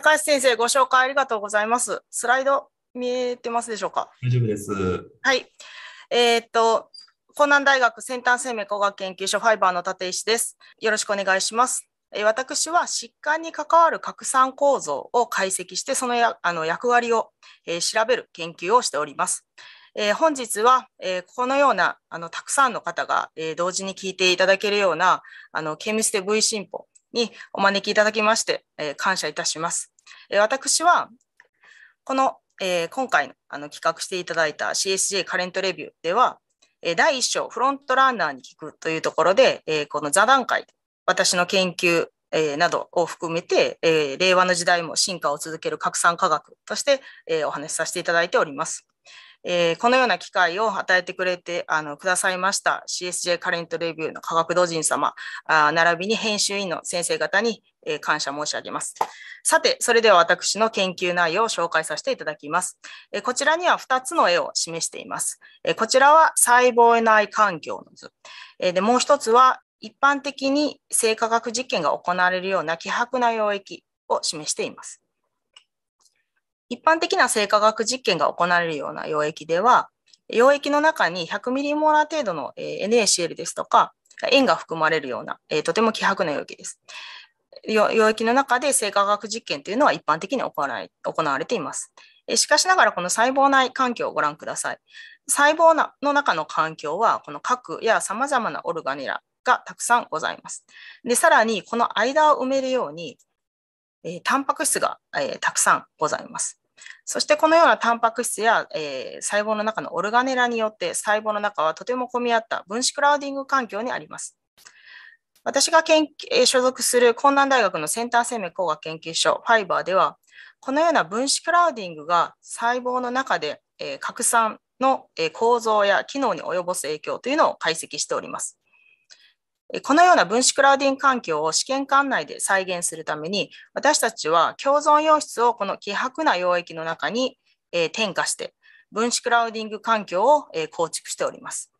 高橋先生、ご紹介ありがとうございます。スライド見えてますでしょうか。大丈夫です。はい。えー、っと、湖南大学先端生命工学研究所ファイバーの立石です。よろしくお願いします。え私は疾患に関わる拡散構造を解析して、そのやあの役割を、えー、調べる研究をしております。えー、本日は、えー、このようなあのたくさんの方が、えー、同時に聞いていただけるようなあのケミステ V 進歩にお招きいただきまして、えー、感謝いたします。えー、私は、この、えー、今回のあの企画していただいた CSJ カレントレビューでは、えー、第1章、フロントランナーに聞くというところで、えー、この座談会、私の研究、えー、などを含めて、えー、令和の時代も進化を続ける拡散科学として、えー、お話しさせていただいております。えー、このような機会を与えてくれてあのくださいました CSJ カレントレビューの科学同人様あ並びに編集員の先生方に、えー、感謝申し上げます。さて、それでは私の研究内容を紹介させていただきます。えー、こちらには2つの絵を示しています。えー、こちらは細胞内環境の図。えでもう1つは一般的に生化学実験が行われるような希薄な溶液を示しています。一般的な生化学実験が行われるような溶液では、溶液の中に100ミリモーラー程度の NaCl ですとか、塩が含まれるような、えとても希薄な溶液です。溶液の中で生化学実験というのは一般的に行われ行われています。しかしながらこの細胞内環境をご覧ください。細胞の中の環境はこの核やさまざまなオルガネラがたくさんございます。でさらにこの間を埋めるように、えタンパク質が、えー、たくさんございます。そしてこのようなタンパク質や、えー、細胞の中のオルガネラによって細胞の中はとても混み合った分子クラウディング環境にあります。私が研究所属する江南大学のセンター生命工学研究所ファイバーではこのような分子クラウディングが細胞の中で、えー、拡散の構造や機能に及ぼす影響というのを解析しております。このような分子クラウディング環境を試験管内で再現するために、私たちは共存溶質をこの希薄な溶液の中に、えー、して、分子クラウディング環境を、え構築しております。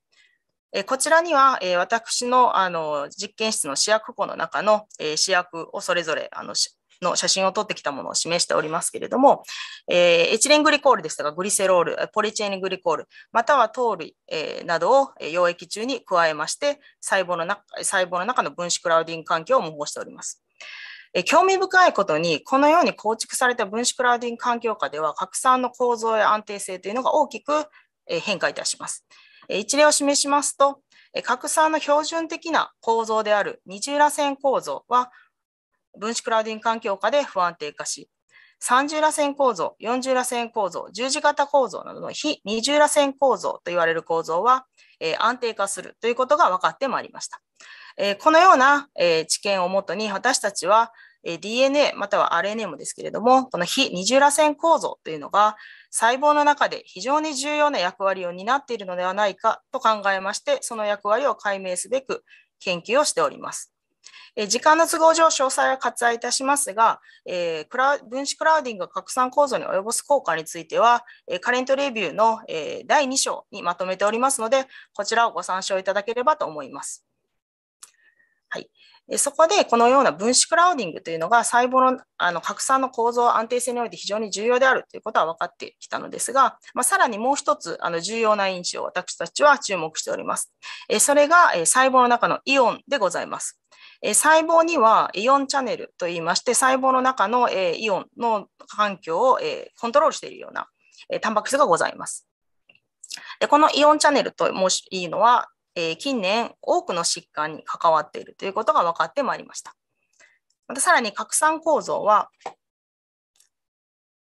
えこちらには、え私のあの実験室の試薬庫の中の、え試薬をそれぞれあのの写真を撮ってきたものを示しておりますけれども、えー、エチレングリコールですとかグリセロール、ポリチェーニグリコール、または糖類、えー、などを溶液中に加えまして、細胞の中細胞の中の分子クラウディング環境を模倣しております。興味深いことに、このように構築された分子クラウディング環境下では、核酸の構造や安定性というのが大きく変化いたします。一例を示しますと、核酸の標準的な構造である二重螺旋構造は、分子クラウディング環境下で不安定化し、30螺旋構造、40螺旋構造、十字型構造などの非二重螺旋構造と言われる構造は、え安定化するということが分かってまいりました。えこのような、え知見をもとに私たちは、え DNA または RNA もですけれども、この非二重螺旋構造というのが細胞の中で非常に重要な役割を担っているのではないかと考えまして、その役割を解明すべく研究をしております。え時間の都合上、詳細は割愛いたしますが、えー、分子クラウディングが拡散構造に及ぼす効果については、えカレントレビューの、え第2章にまとめておりますので、こちらをご参照いただければと思います。はい、そこでこのような分子クラウディングというのが細胞のあの拡散の構造安定性において非常に重要であるということは分かってきたのですが、まあ、さらにもう一つあの重要な因子を私たちは注目しております。それが細胞の中のイオンでございます。え細胞にはイオンチャネルといいまして、細胞の中の、えイオンの環境を、えコントロールしているような、えタンパク質がございます。でこのイオンチャネルといいのは、え近年多くの疾患に関わっているということが分かってまいりました。またさらに核酸構造は、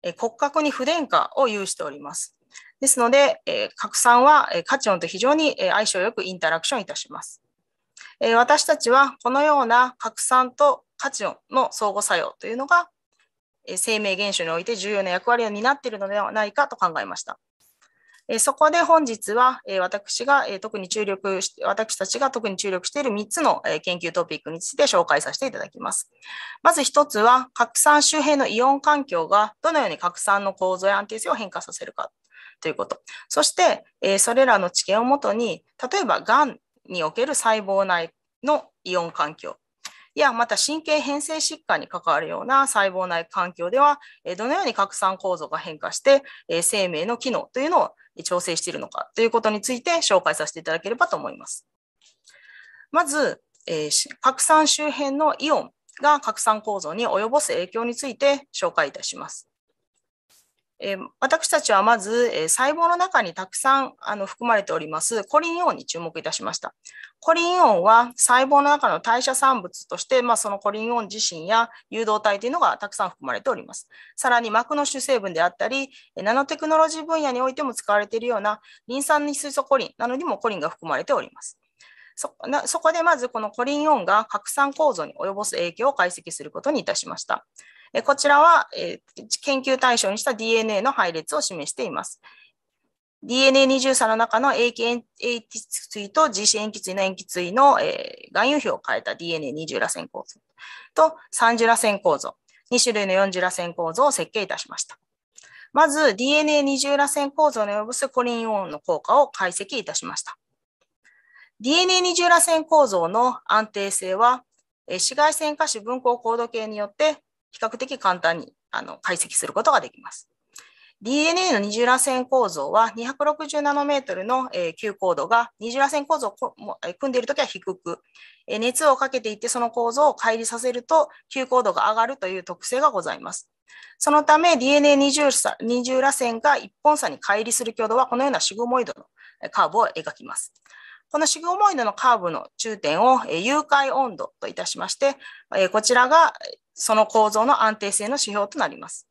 え骨格に不電化を有しております。ですので、え核酸は、えカチオンと非常に、え相性よくインタラクションいたします。えー、私たちはこのような核酸と価値の相互作用というのが、えー、生命現象において重要な役割を担っているのではないかと考えました。えー、そこで本日は、えー、私が、えー、特に注力して、私たちが特に注力している3つの、えー、研究トピックについて紹介させていただきます。まず1つは、核酸周辺のイオン環境がどのように核酸の構造や安定性を変化させるかということ。そして、えー、それらの知見をもとに、例えば、がんにおける細胞内のイオン環境やまた神経変性疾患に関わるような細胞内環境ではどのように核酸構造が変化して生命の機能というのを調整しているのかということについて紹介させていただければと思います。まず、核酸周辺のイオンが核酸構造に及ぼす影響について紹介いたします。えー、私たちはまず、えー、細胞の中にたくさんあの含まれておりますコリンイオンに注目いたしました。コリンイオンは細胞の中の代謝産物として、まあ、そのコリンイオン自身や誘導体というのがたくさん含まれております。さらに膜の主成分であったり、ナノテクノロジー分野においても使われているようなリン酸に水素コリンなどにもコリンが含まれております。そそこでまずこのコリンイオンが核酸構造に及ぼす影響を解析することにいたしました。えこちらは、え研究対象にした DNA の配列を示しています。DNA23 の中の K. 基 a 基対と自子塩基対の塩基対の、えー、含有比を変えた DNA20 螺旋構造と30螺旋構造、2種類の40螺旋構造を設計いたしました。まず DNA20 螺旋構造の及ぼすコリンイオンの効果を解析いたしました。DNA20 螺旋構造の安定性は、紫外線下肢分光高度計によって比較的簡単にあの解析することができます。DNA の二重らせん構造は260ナノメートルの急高度が二重らせん構造を組んでいるときは低く、熱をかけていってその構造を乖離させると急高度が上がるという特性がございます。そのため DNA 二重二重らせんが一本差に乖離する強度はこのようなシグモイドのカーブを描きます。このシグモイドのカーブの中点を融解温度といたしまして、こちらがその構造の安定性の指標となります。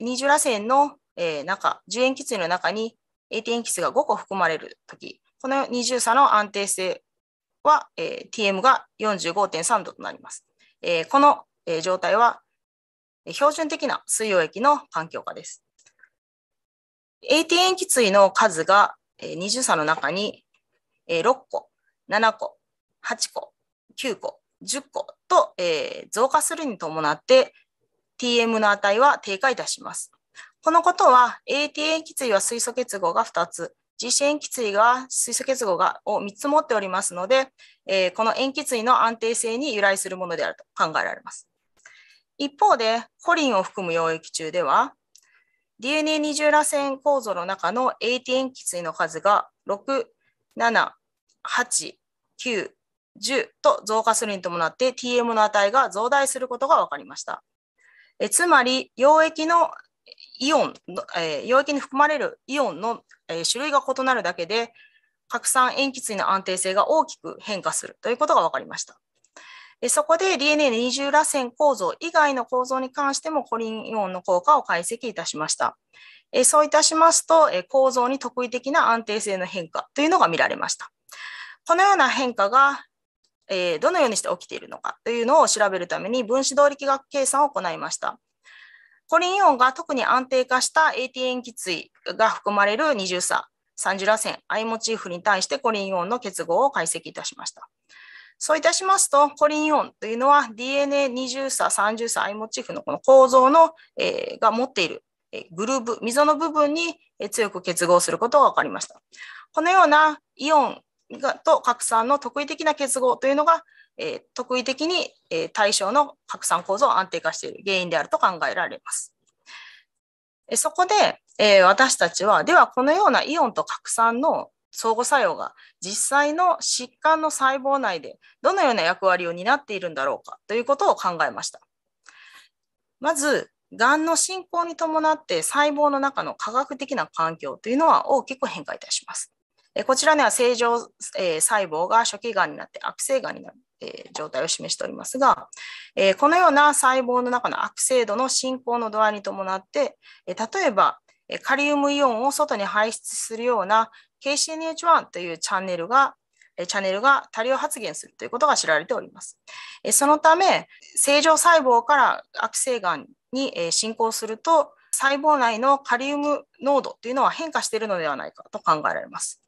二重らせんの、えー、中、重塩基対の中に AT 塩基数が5個含まれるとき、この二重差の安定性は、えー、TM が45.3度となります。えー、この、えー、状態は、標準的な水溶液の環境下です。AT 塩基水の数が、えー、二重差の中に、えー、6個、7個、8個、9個、10個と、えー、増加するに伴って TM の値は低下いたします。このことは a t 塩基対は水素結合が2つ、g c 塩基対が水素結合がを3つ持っておりますので、えー、この塩基対の安定性に由来するものであると考えられます。一方で、コリンを含む溶液中では、DNA 二重螺旋構造の中の a t 塩基対の数が6、7、8、9、10と増加するに伴って TM の値が増大することが分かりました。えつまり、溶液のイオン、えー、溶液に含まれるイオンの、えー、種類が異なるだけで、核酸塩基対の安定性が大きく変化するということが分かりました。そこで DNA の二重螺旋構造以外の構造に関してもコリンイオンの効果を解析いたしました。そういたしますと、構造に特異的な安定性の変化というのが見られました。このような変化がえー、どのようにして起きているのかというのを調べるために分子動力学計算を行いました。コリンイオンが特に安定化した AT 塩基対が含まれる二重差、三重螺旋、アイモチーフに対してコリンイオンの結合を解析いたしました。そういたしますと、コリンイオンというのは DNA 二重差、三重差、アイモチーフのこの構造の、えー、が持っている、えグルーブ、溝の部分に強く結合することが分かりました。このようなイオンと核酸の特異的な結合というのが、えー、特異的に、えー、対象の核酸構造を安定化している原因であると考えられます。そこで、えー、私たちは、ではこのようなイオンと核酸の相互作用が実際の疾患の細胞内でどのような役割を担っているんだろうかということを考えました。まず、がんの進行に伴って細胞の中の科学的な環境というのは大きく変化いたします。えこちらには正常、え細胞が初期がんになって悪性がんになる、え状態を示しておりますが、えこのような細胞の中の悪性度の進行の度合いに伴って、え例えばカリウムイオンを外に排出するような KCNH1 というチャンネルがチャンネルが多量発現するということが知られております。そのため、正常細胞から悪性がんに進行すると、細胞内のカリウム濃度というのは変化しているのではないかと考えられます。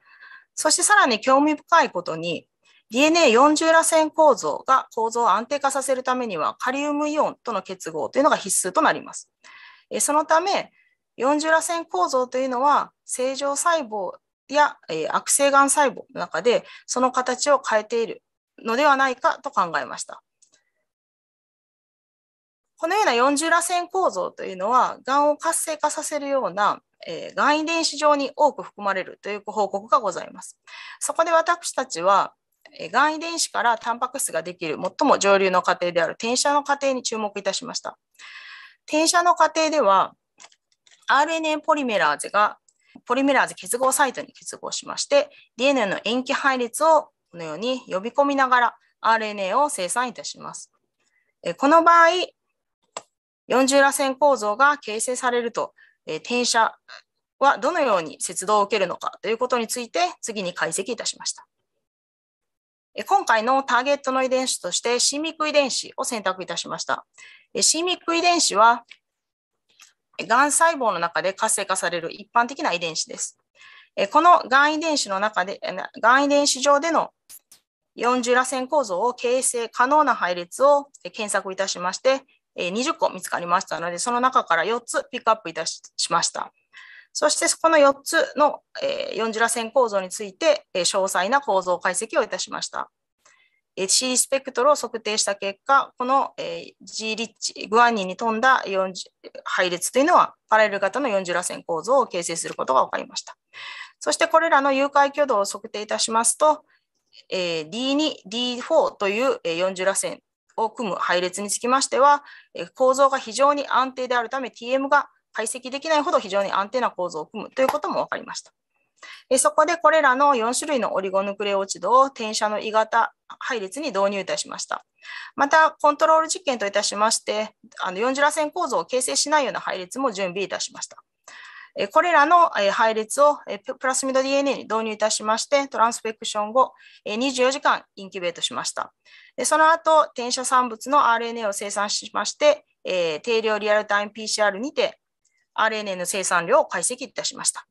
そしてさらに興味深いことに、DNA40 螺旋構造が構造を安定化させるためには、カリウムイオンとの結合というのが必須となります。そのため、40螺旋構造というのは、正常細胞や悪性がん細胞の中で、その形を変えているのではないかと考えました。このような40螺旋構造というのは、がんを活性化させるような、えー、がん遺伝子上に多く含まれるというご報告がございます。そこで私たちは、えー、がん遺伝子からタンパク質ができる最も上流の過程である転写の過程に注目いたしました。転写の過程では、RNA ポリメラーゼがポリメラーゼ結合サイトに結合しまして、DNA の塩基配列をこのように呼び込みながら RNA を生産いたします。この場合、40螺旋構造が形成されると、え転写はどのように接動を受けるのかということについて次に解析いたしました。今回のターゲットの遺伝子としてシミク遺伝子を選択いたしました。シミク遺伝子は、がん細胞の中で活性化される一般的な遺伝子です。このがん遺伝子の中で、がん遺伝子上での40螺旋構造を形成可能な配列を検索いたしまして、え20個見つかりましたので、その中から4つピックアップいたしました。そして、この4つの、えー、四次螺旋構造について、え詳細な構造解析をいたしました。C スペクトルを測定した結果、この G リッチ、グアニンに富んだ配列というのは、パラレル型の40螺旋構造を形成することが分かりました。そしてこれらの誘拐挙動を測定いたしますと、D2、D4 という40螺旋を組む配列につきましては、構造が非常に安定であるため TM が解析できないほど非常に安定な構造を組むということも分かりました。そこでこれらの4種類のオリゴヌクレオチドを転写の鋳型配列に導入いたしました。また、コントロール実験といたしまして、あの4次螺旋構造を形成しないような配列も準備いたしました。これらの配列をプラスミド DNA に導入いたしまして、トランスフェクション後、24時間インキュベートしました。その後、転写産物の RNA を生産しまして、定量リアルタイム PCR にて RNA の生産量を解析いたしました。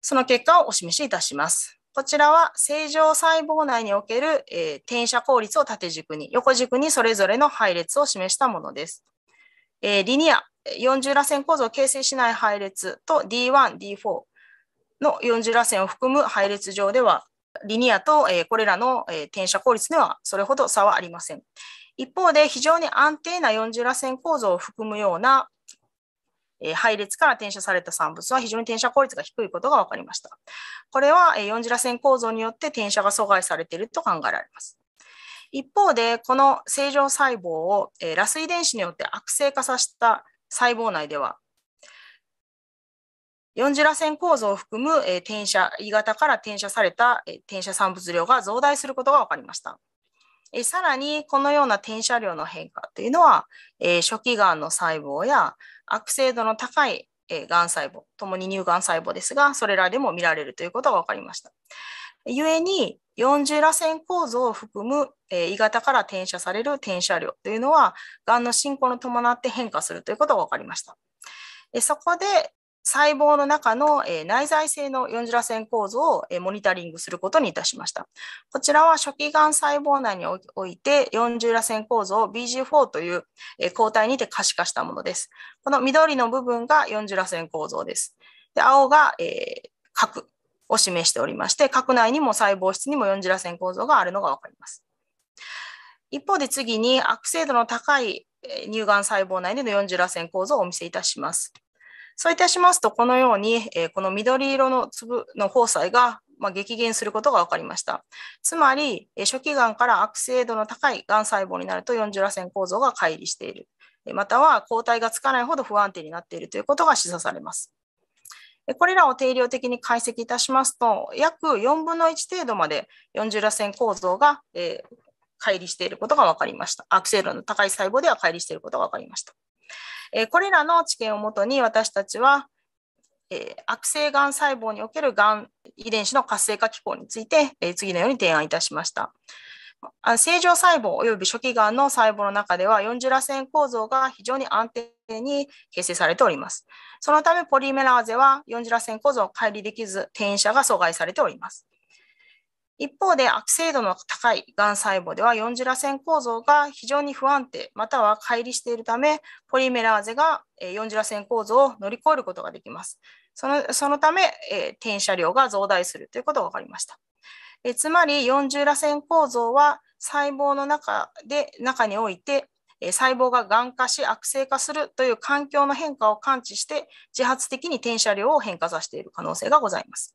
その結果をお示しいたします。こちらは正常細胞内における、え転写効率を縦軸に、横軸にそれぞれの配列を示したものです。えリニア、40螺旋構造を形成しない配列と D1、D4 の40螺旋を含む配列上では、リニアとこれらの転写効率ではそれほど差はありません。一方で非常に安定な40螺旋構造を含むような配列から転写された産物は非常に転写効率が低いことが分かりました。これは40螺旋構造によって転写が阻害されていると考えられます。一方で、この正常細胞を螺ス遺伝子によって悪性化させた細胞内では。四次螺旋構造を含む、えー、転写、E 型から転写された、えー、転写産物量が増大することが分かりました。えー、さらに、このような転写量の変化というのは、えー、初期がんの細胞や悪性度の高いがん細胞、ともに乳がん細胞ですが、それらでも見られるということが分かりました。ゆえに、40螺旋構造を含む、えー、型から転写される転写量というのは、がんの進行に伴って変化するということが分かりました。えそこで、細胞の中の内在性の40螺旋構造をモニタリングすることにいたしました。こちらは初期がん細胞内において40螺旋構造を BG4 という抗体にて可視化したものです。この緑の部分が40螺旋構造です。で青が、えー、核を示しておりまして、核内にも細胞質にも四次螺旋構造があるのが分かります。一方で次に悪性度の高い乳がん細胞内での四次螺旋構造をお見せいたします。そういたしますと、このように、この緑色の粒の包細が激減することが分かりました。つまり、初期がんから悪性度の高いがん細胞になると四次螺旋構造が乖離している。または抗体がつかないほど不安定になっているということが示唆されます。これらを定量的に解析いたしますと、約4分の1程度まで40螺旋構造が、えー、乖離していることが分かりました。悪性度の高い細胞では乖離していることが分かりました。えー、これらの知見をもとに私たちは、えー、悪性がん細胞におけるがん遺伝子の活性化機構について、えー、次のように提案いたしました。正常細胞及び初期がんの細胞の中では40螺旋構造が非常に安定に形成されております。そのため、ポリメラーゼは四次螺旋構造を乖離できず、転者が阻害されております。一方で、悪性度の高いがん細胞では四次螺旋構造が非常に不安定、または乖離しているため、ポリメラーゼが四次螺旋構造を乗り越えることができます。そのそのため、えー、転写量が増大するということが分かりました。えつまり、四重螺旋構造は細胞の中で中において細胞ががん化し悪性化するという環境の変化を感知して自発的に転写量を変化させている可能性がございます。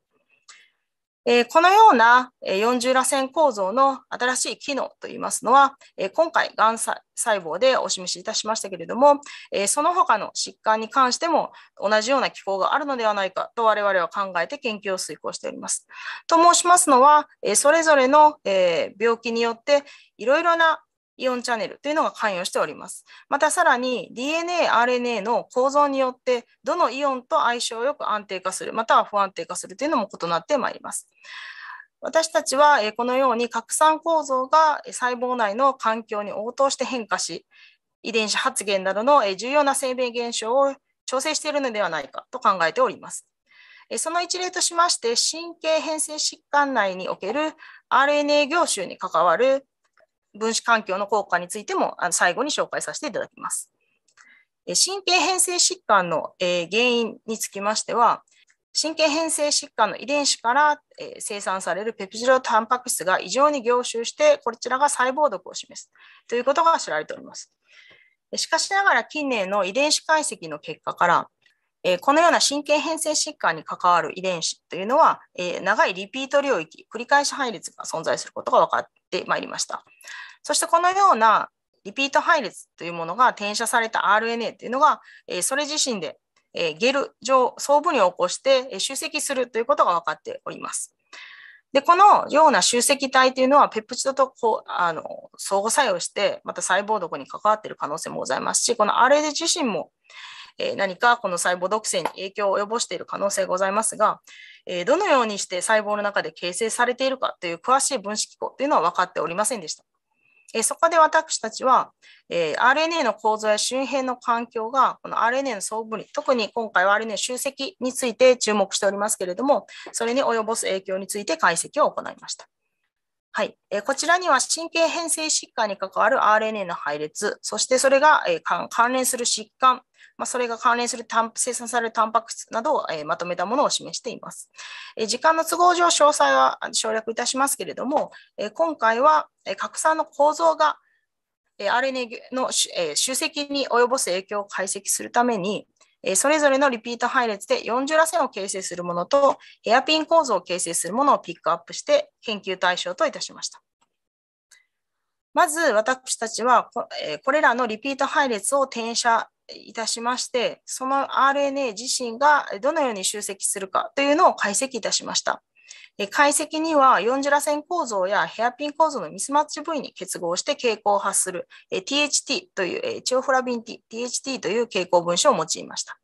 このような40螺旋構造の新しい機能といいますのは、今回、がん細胞でお示しいたしましたけれども、その他の疾患に関しても同じような機構があるのではないかと我々は考えて研究を遂行しております。と申しますのは、それぞれの病気によっていろいろなイオンチャネルというのが関与しております。またさらに DNA、RNA の構造によってどのイオンと相性よく安定化するまたは不安定化するというのも異なってまいります。私たちはこのように拡散構造が細胞内の環境に応答して変化し遺伝子発現などの重要な生命現象を調整しているのではないかと考えております。その一例としまして、神経変性疾患内における RNA 凝集に関わる分子環境の効果についても最後に紹介させていただきます。神経変性疾患の原因につきましては、神経変性疾患の遺伝子から生産されるペプチドタンパク質が異常に凝集して、こちらが細胞毒を示すということが知られております。しかしながら近年の遺伝子解析の結果から、このような神経変性疾患に関わる遺伝子というのは、長いリピート領域、繰り返し配列が存在することが分かってまいりました。そしてこのようなリピート配列というものが転写された RNA というのが、えそれ自身で、えゲル上総分に起こして、え集積するということが分かっております。で、このような集積体というのは、ペプチドとこうあの相互作用して、また細胞毒に関わっている可能性もございますし、この RNA 自身も、え何かこの細胞毒性に影響を及ぼしている可能性がございますが、えどのようにして細胞の中で形成されているかという詳しい分子機構というのは分かっておりませんでした。えそこで私たちは、えー、RNA の構造や周辺の環境がこの RNA の総分離特に今回は RNA 集積について注目しておりますけれどもそれに及ぼす影響について解析を行いました。はい、えー、こちらには神経変性疾患に関わる RNA の配列、そしてそれが、えー、関連する疾患、まあ、それが関連する生産されるタンパク質などを、えー、まとめたものを示しています、えー。時間の都合上、詳細は省略いたしますけれども、えー、今回は、えー、核の構造が RNA の集積に及ぼす影響を解析するために、えそれぞれのリピート配列で40ら線を形成するものとヘアピン構造を形成するものをピックアップして研究対象といたしました。まず私たちはこれらのリピート配列を転写いたしまして、その RNA 自身がどのように集積するかというのを解析いたしました。解析には四次螺旋構造やヘアピン構造のミスマッチ部位に結合して傾向を発する THT というチオフラビン T、THT という傾向分子を用いました。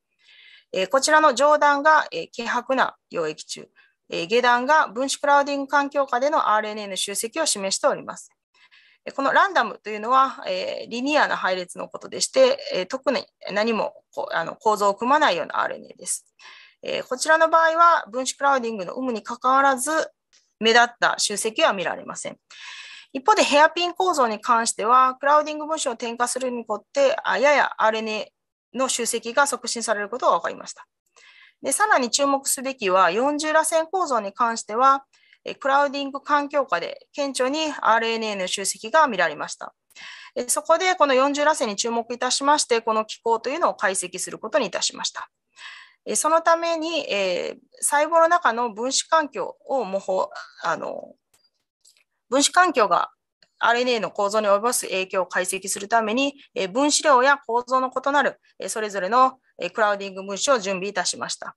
こちらの上段が希薄な溶液中、下段が分子クラウディング環境下での RNA の集積を示しております。このランダムというのは、リニアな配列のことでして、特に何も構造を組まないような RNA です。えー、こちらの場合は分子クラウディングの有無にかかわらず目立った集積は見られません。一方でヘアピン構造に関しては、クラウディング分子を添加するにこって、やや RNA の集積が促進されることが分かりました。でさらに注目すべきは、40螺旋構造に関しては、クラウディング環境下で顕著に RNA の集積が見られました。そこでこの40螺旋に注目いたしまして、この機構というのを解析することにいたしました。そのために、えー、細胞の中の分子環境を模倣、あの、分子環境が RNA の構造に及ぼす影響を解析するために、えー、分子量や構造の異なる、えー、それぞれのクラウディング分子を準備いたしました。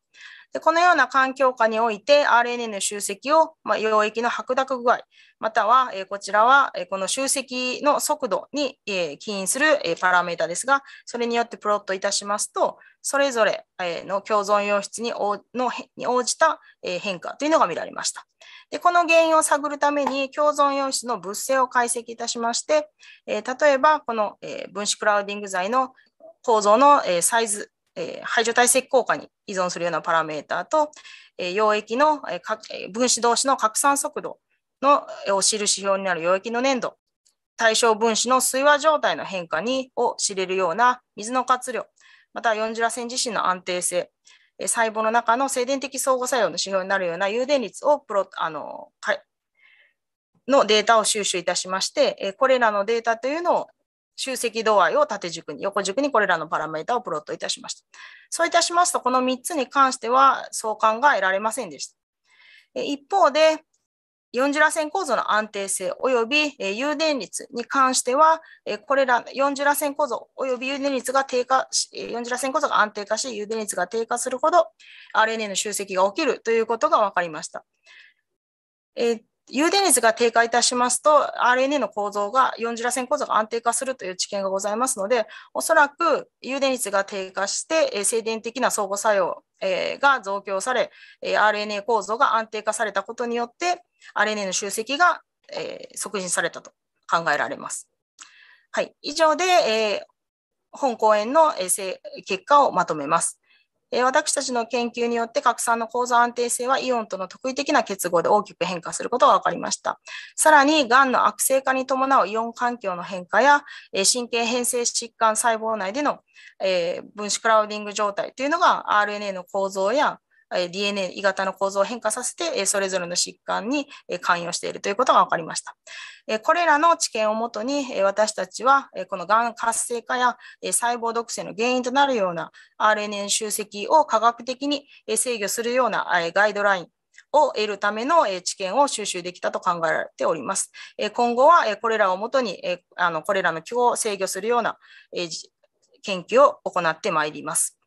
でこのような環境下において RNA の集積を、まあ、溶液の白濁具合または、えこちらは、えこの集積の速度に、え起因する、えパラメータですがそれによってプロットいたしますとそれぞれ、えの共存溶質に応のに応じた、え変化というのが見られました。でこの原因を探るために共存溶質の物性を解析いたしまして、え例えばこの、え分子クラウディング剤の構造の、えサイズえー、排除体積効果に依存するようなパラメータと、えー、溶液の、えー、分子同士の拡散速度のを知る指標になる溶液の粘度、対象分子の水和状態の変化にを知れるような水の活量、また40螺線自身の安定性、細胞の中の静電的相互作用の指標になるような誘電率をプロあののデータを収集いたしまして、これらのデータというのを集積度合いを縦軸に、横軸にこれらのパラメータをプロットいたしました。そういたしますと、この3つに関しては相関が得られませんでした。一方で、四次螺旋線構造の安定性及び誘電率に関しては、これら四次螺旋線構造及び誘電率が低下し、四ジュ線構造が安定化し、誘電率が低下するほど RNA の集積が起きるということが分かりました。え有電率が低下いたしますと、RNA の構造が、40螺旋構造が安定化するという知見がございますので、おそらく有電率が低下して、静電的な相互作用が増強され、RNA 構造が安定化されたことによって、RNA の集積が促進されたと考えられます。はい、以上で、本講演の結果をまとめます。私たちの研究によって拡散の構造安定性はイオンとの特異的な結合で大きく変化することが分かりました。さらに、がんの悪性化に伴うイオン環境の変化や、神経変性疾患細胞内での分子クラウディング状態というのが RNA の構造や DNA、E 型の構造を変化させて、それぞれの疾患に関与しているということが分かりました。これらの知見をもとに、私たちはこのがん活性化や細胞毒性の原因となるような RNA 集積を科学的に制御するようなガイドライン、を得るための知見を収集できたと考えられております。今後はこれらをもとに、これらの気を制御するような研究を行ってまいります。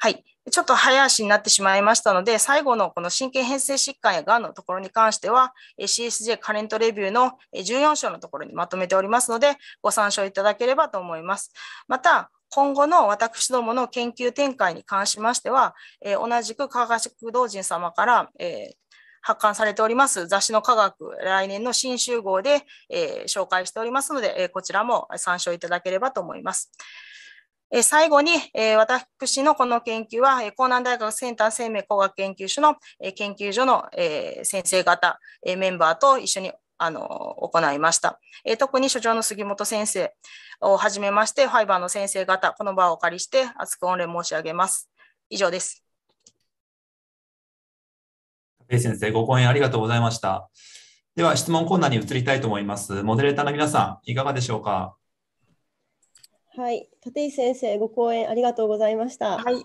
はい。ちょっと早足になってしまいましたので、最後のこの神経変性疾患やがんのところに関しては、CSJ カレントレビューの14章のところにまとめておりますので、ご参照いただければと思います。また、今後の私どもの研究展開に関しましては、えー、同じく科学同人様から、えー、発刊されております雑誌の科学来年の新集合で、えー、紹介しておりますので、えこちらも参照いただければと思います。え最後に、え私のこの研究は、江南大学先端生命工学研究所の、え研究所の、え先生方、えメンバーと一緒にあの行いました、え特に所長の杉本先生をはじめまして、ファイバーの先生方、この場をお借りして厚く御礼申し上げます。以上です。先生、ご講演ありがとうございました。では質問コーナーに移りたいと思います。モデレーターの皆さん、いかがでしょうかはい、立石先生、ご講演ありがとうございました。はい。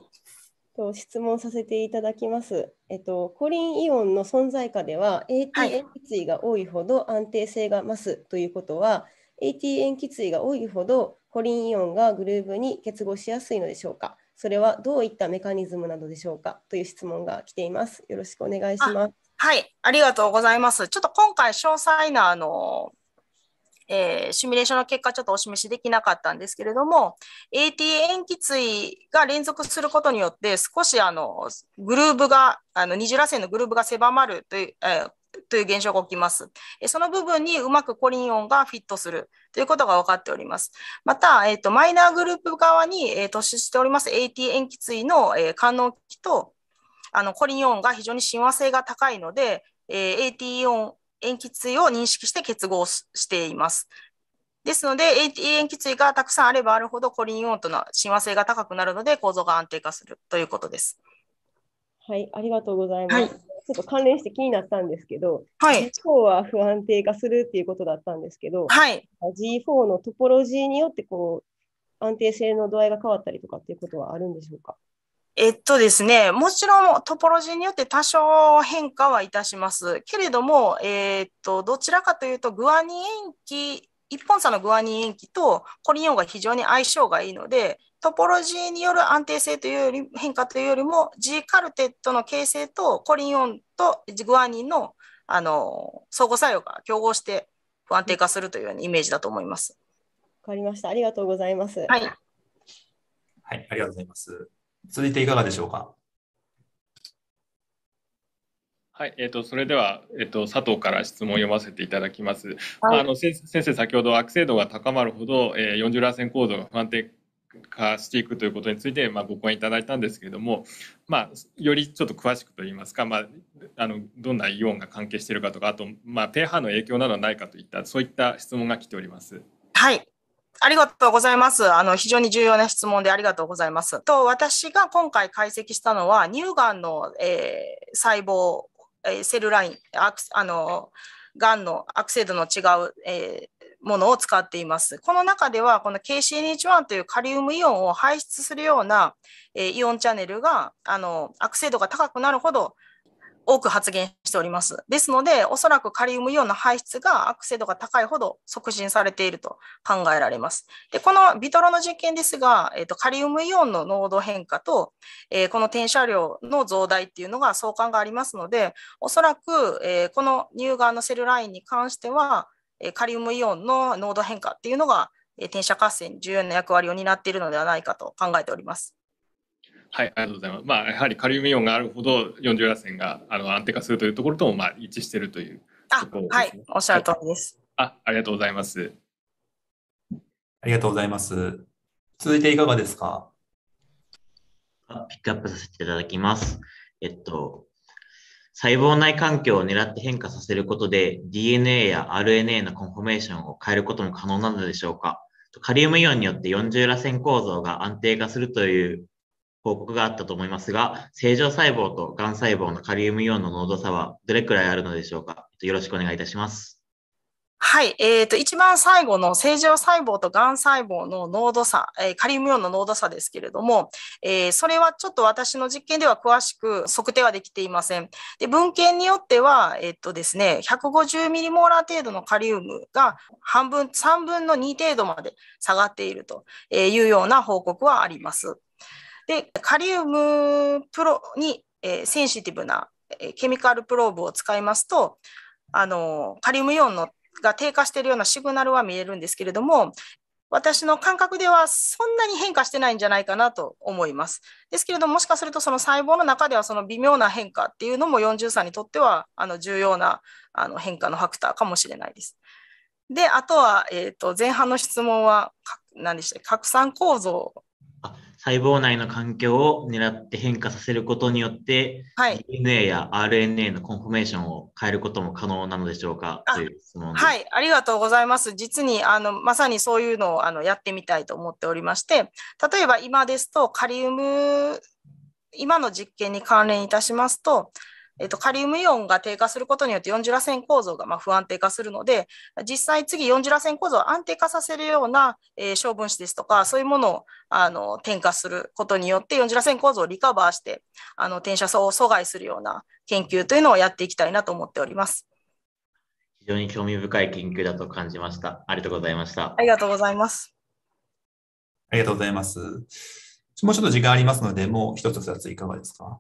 と質問させていただきます。えっと、コリンイオンの存在下では、AT 塩基対が多いほど安定性が増すということは、AT 塩基対が多いほどコリンイオンがグルーブに結合しやすいのでしょうか。それはどういったメカニズムなのでしょうかという質問が来ています。よろしくお願いします。はい、ありがとうございます。ちょっと今回詳細なあのえー、シミュレーションの結果ちょっとお示しできなかったんですけれども、AT 塩基対が連続することによって、少しあのグルーブが、あの二重らせんのグルーブが狭まるという、えーという現象が起きます。その部分にうまくコリン音がフィットするということが分かっております。また、えーと、マイナーグループ側に、えー、突出しております AT 塩基対の、えー、官能機とあのコリン音が非常に親和性が高いので、えー、AT 音塩基対を認識して結合しています。ですので、塩基対がたくさんあればあるほど、コリンイオンとの親和性が高くなるので、構造が安定化するということです。はい、ありがとうございます。はい、ちょっと関連して気になったんですけど、はい、G4 は不安定化するっていうことだったんですけど、はい、G4 のトポロジーによってこう安定性の度合いが変わったりとかっていうことはあるんでしょうかえっとですね、もちろんトポロジーによって多少変化はいたします。けれども、えー、っと、どちらかというと、グアニ塩基、一本差のグアニ塩基とコリンオンが非常に相性がいいので、トポロジーによる安定性というより変化というよりも、G カルテットの形成とコリンオンとグアニンのあの相互作用が競合して不安定化するというようなイメージだと思います。わかりました。ありがとうございます。はい。はい、ありがとうございます。続いていかがでしょうか。はい、えっ、ー、と、それでは、えっ、ー、と、佐藤から質問を読ませていただきます。はい、あの、先生、先ほど悪性度が高まるほど、えー、40せん構造が不安定化していくということについて、まあ、ご講演いただいたんですけれども、まあ、よりちょっと詳しくといいますか、まあ、あのどんなイオンが関係しているかとかあと、まあ、低ーハの影響などはないかといったそういった質問が来ております。はいありがとうございます。あの、非常に重要な質問でありがとうございます。と、私が今回解析したのは、乳がんの、えー、細胞、えー、セルライン、アクあの、がんの悪性度の違う、えー、ものを使っています。この中では、この KCNH1 というカリウムイオンを排出するような、えー、イオンチャネルが、あの、悪性度が高くなるほど、多く発現しております。ですので、おそらくカリウムイオンの排出がアクセ度が高いほど促進されていると考えられます。で、このビトロの実験ですが、えっ、ー、と、カリウムイオンの濃度変化と、えー、この転写量の増大っていうのが相関がありますので、おそらく、えー、この乳がんのセルラインに関しては、えカリウムイオンの濃度変化っていうのが、え転写活性に重要な役割を担っているのではないかと考えております。はい、ありがとうございます。まあ、やはりカリウムイオンがあるほど、40螺旋があの安定化するというところとも、まあ、一致しているというところ、ね、はい、おっしゃる通りです、あ。ありがとうございます。ありがとうございます。続いていかがですかピックアップさせていただきます。えっと、細胞内環境を狙って変化させることで DNA や RNA のコンフォメーションを変えることも可能なのでしょうかカリウムイオンによって40螺旋構造が安定化するという報告があったと思いますが、正常細胞とがん細胞のカリウムイオンの濃度差はどれくらいあるのでしょうかよろしくお願いいたします。はい、えーと、一番最後の正常細胞とがん細胞の濃度差、えー、カリウムイオンの濃度差ですけれども、えー、それはちょっと私の実験では詳しく測定はできていません。で文献によっては、えーとですね、150ミリモーラー程度のカリウムが半分3分の2程度まで下がっているというような報告はあります。で、カリウムプロに、えセンシティブな、えケミカルプローブを使いますと、あのカリウムイオンのが低下しているようなシグナルは見えるんですけれども、私の感覚ではそんなに変化してないんじゃないかなと思います。ですけれども、もしかするとその細胞の中ではその微妙な変化っていうのも43にとってはあの重要なあの変化のファクターかもしれないです。で、あとは、えーと、前半の質問は何でしたっけ拡散構造細胞内の環境を狙って変化させることによって、はい、DNA や RNA のコンフォメーションを変えることも可能なのでしょうかという質問はい、ありがとうございます。実にあのまさにそういうのをあのやってみたいと思っておりまして、例えば今ですとカリウム今の実験に関連いたしますと、えっと、カリウムイオンが低下することによって四ジュラ線構造がまあ不安定化するので、実際次四ジュラ線構造を安定化させるような、えー、小分子ですとか、そういうものをあの添加することによって四ジュラ線構造をリカバーして、あの転写層を阻害するような研究というのをやっていきたいなと思っております。非常に興味深い研究だと感じました。ありがとうございました。ありがとうございます。ありがとうございます。もうちょっと時間ありますので、もう一つ二ついかがですか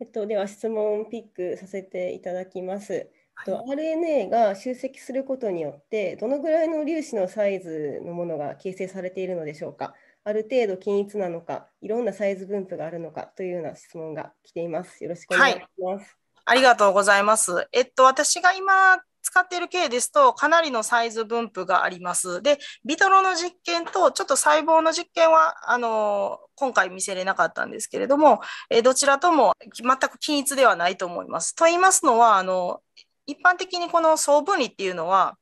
えっと、では質問をピックさせていただきます。はい、RNA が集積することによってどのぐらいの粒子のサイズのものが形成されているのでしょうかある程度均一なのかいろんなサイズ分布があるのかというような質問が来ています。よろしくお願いします。はい、ありがとうございます。えっと私が今使っている系ですと、かなりのサイズ分布があります。で、ビトロの実験と、ちょっと細胞の実験は、あの、今回見せれなかったんですけれども、えどちらとも全く均一ではないと思います。と言いますのは、あの、一般的にこの総分離っていうのは、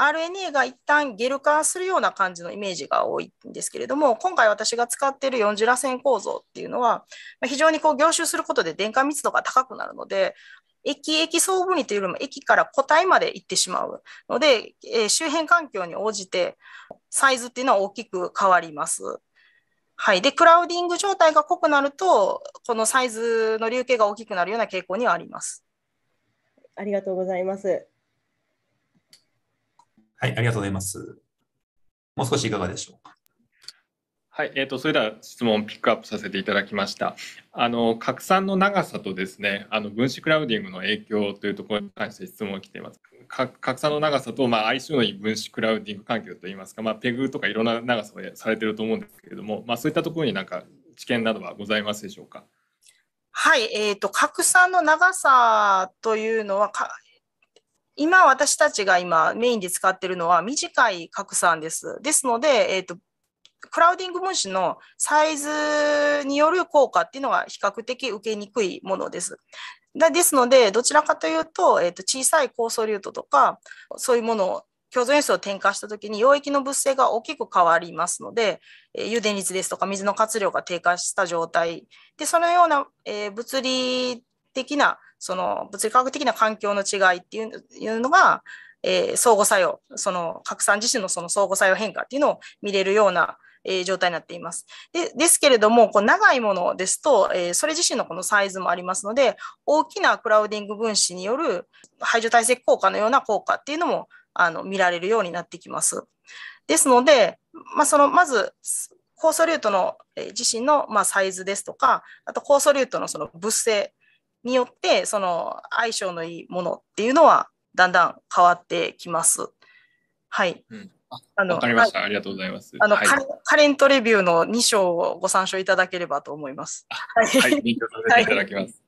RNA が一旦ゲル化するような感じのイメージが多いんですけれども、今回私が使っている四次螺旋構造っていうのは、非常にこう凝集することで電荷密度が高くなるので、駅液総分離というよりも駅から個体まで行ってしまうので、えー、周辺環境に応じてサイズっていうのは大きく変わります。はい、でクラウディング状態が濃くなるとこのサイズの流形が大きくなるような傾向にはあります。ありがとうございます。はい、ありがとうございます。もう少しいかがでしょうか。はい、えーと、それでは質問をピックアップさせていただきましたあの拡散の長さとですねあの分子クラウディングの影響というところに関して質問が来ています拡散の長さと、まあ、相性のいい分子クラウディング環境といいますか、まあ、ペグとかいろんな長さをされてると思うんですけれども、まあ、そういったところになんか知見などはございますでしょうかはい、えーと、拡散の長さというのはか今私たちが今メインで使ってるのは短い拡散です。ですので、えーとクラウディング分子のサイズによる効果っていうのは比較的受けにくいものです。ですので、どちらかというと、えー、と小さい酵素粒子とか、そういうものを共存因素を添加した時に溶液の物性が大きく変わりますので、えー、油田率ですとか水の活量が低下した状態でそのような、えー、物理的なその物理科学的な環境の違いっていうのが、えー、相互作用その拡散自身のその相互作用変化っていうのを見れるようなえー、状態になっています。でですけれども、こう長いものですと、えー、それ自身のこのサイズもありますので、大きなクラウディング分子による排除体制効果のような効果っていうのもあの見られるようになってきます。ですので、まあ、そのまず酵素リュートの自身のまサイズですとか、あと酵素リュートのその物性によってその相性のいいものっていうのはだんだん変わってきます。はい、うんあの、わかりました、ありがとうございます。あの、はい、カレントレビューの2章をご参照いただければと思います。はい、はい、勉強させていただきます。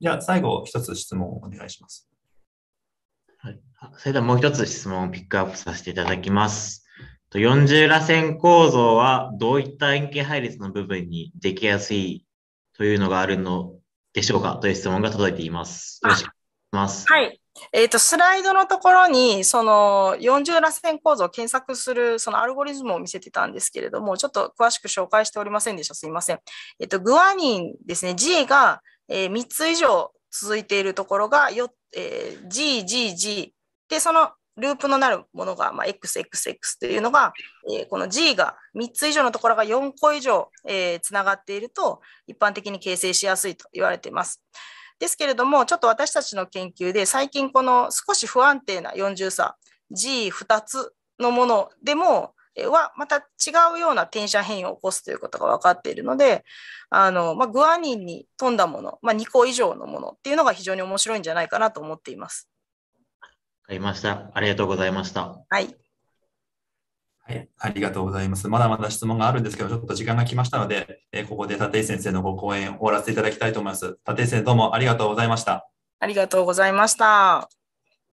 じゃあ、最後、一つ質問をお願いします。はい。それではもう一つ質問をピックアップさせていただきます。40螺旋構造はどういった円形配列の部分にできやすいというのがあるのでしょうかという質問が届いています。よろしくお願いします。はい。えっ、ー、と、スライドのところに、その40せん構造を検索する、そのアルゴリズムを見せてたんですけれども、ちょっと詳しく紹介しておりませんでした。すいません。えっ、ー、と、グアニンですね、G が、えー、3つ以上続いているところがよ、えー、G、G、G。で、そのループのなるものが、まあ、XXX というのが、えー、この G が3つ以上のところが4個以上つな、がっていると一般的に形成しやすいと言われています。ですけれども、ちょっと私たちの研究で、最近この少し不安定な40差、G2 つのものでも、はまた違うような転写変異を起こすということが分かっているのであの、まあ、グアニンに富んだもの、まあ、2個以上のものっていうのが非常に面白いんじゃないかなと思っています。分かりました。ありがとうございました。はいい、ありがとうございます。まだまだ質問があるんですけど、ちょっと時間が来ましたので、えここで立石先生のご講演を終わらせていただきたいと思います。立石先生、どうもありがとうございました。ありがとうございました。